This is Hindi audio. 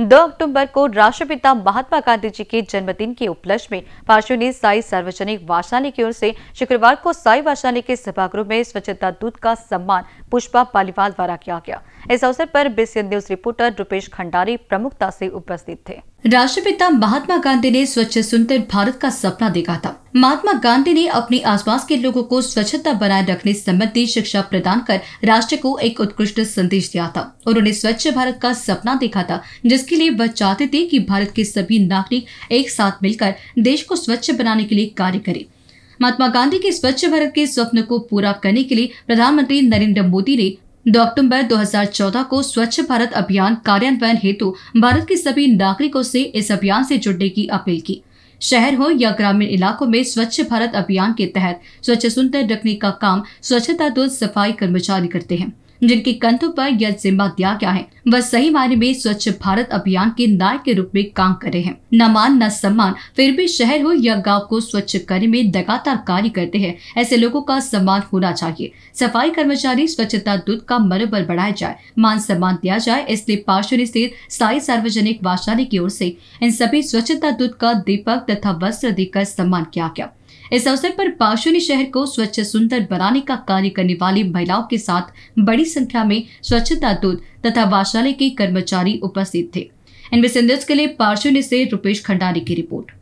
2 अक्टूबर को राष्ट्रपिता महात्मा गांधी जी के जन्मदिन के उपलक्ष्य में पार्श्वनी ने साई सार्वजनिक वाशाली की ओर से शुक्रवार को साई वाचनालय के सभागृह में स्वच्छता दूत का सम्मान पुष्पा पालीवाल द्वारा किया गया इस अवसर पर BCN news reporter Rupesh Khandari प्रमुखता से उपस्थित थे राष्ट्रपिता महात्मा गांधी ने स्वच्छ सुंदर भारत का सपना देखा था महात्मा गांधी ने अपने आसपास के लोगों को स्वच्छता बनाए रखने संबंधी शिक्षा प्रदान कर राष्ट्र को एक उत्कृष्ट संदेश दिया था उन्होंने स्वच्छ भारत का सपना देखा था जिसके लिए वह चाहते थे कि भारत के सभी नागरिक एक साथ मिलकर देश को स्वच्छ बनाने के लिए कार्य करें महात्मा गांधी के स्वच्छ भारत के स्वप्न को पूरा करने के लिए प्रधानमंत्री नरेंद्र मोदी ने दो अक्टूबर 2014 को स्वच्छ भारत अभियान कार्यान्वयन हेतु भारत के सभी नागरिकों से इस अभियान से जुड़ने की अपील की शहर हो या ग्रामीण इलाकों में स्वच्छ भारत अभियान के तहत स्वच्छ सुंदर रखने का काम स्वच्छता दूत सफाई कर्मचारी करते हैं जिनके कंधों पर यह जिम्मा दिया गया है वह सही मायने में स्वच्छ भारत अभियान के नायक के रूप में काम कर रहे हैं न मान न सम्मान फिर भी शहर हो या गांव को स्वच्छ करने में लगातार कार्य करते हैं ऐसे लोगों का सम्मान होना चाहिए सफाई कर्मचारी स्वच्छता दूत का मनोबल बढ़ाया जाए मान सम्मान दिया जाए इसलिए पार्श्वरी स्थित स्थायी सार्वजनिक वाशाली की ओर से इन सभी स्वच्छता दूत का दीपक तथा वस्त्र देकर सम्मान किया गया इस अवसर पर पाशुनी शहर को स्वच्छ सुंदर बनाने का कार्य करने वाली महिलाओं के साथ बड़ी संख्या में स्वच्छता दूत तथा वाशालय के कर्मचारी उपस्थित थे इनमें संदेश के लिए पार्शुनी से रुपेश खंडारी की रिपोर्ट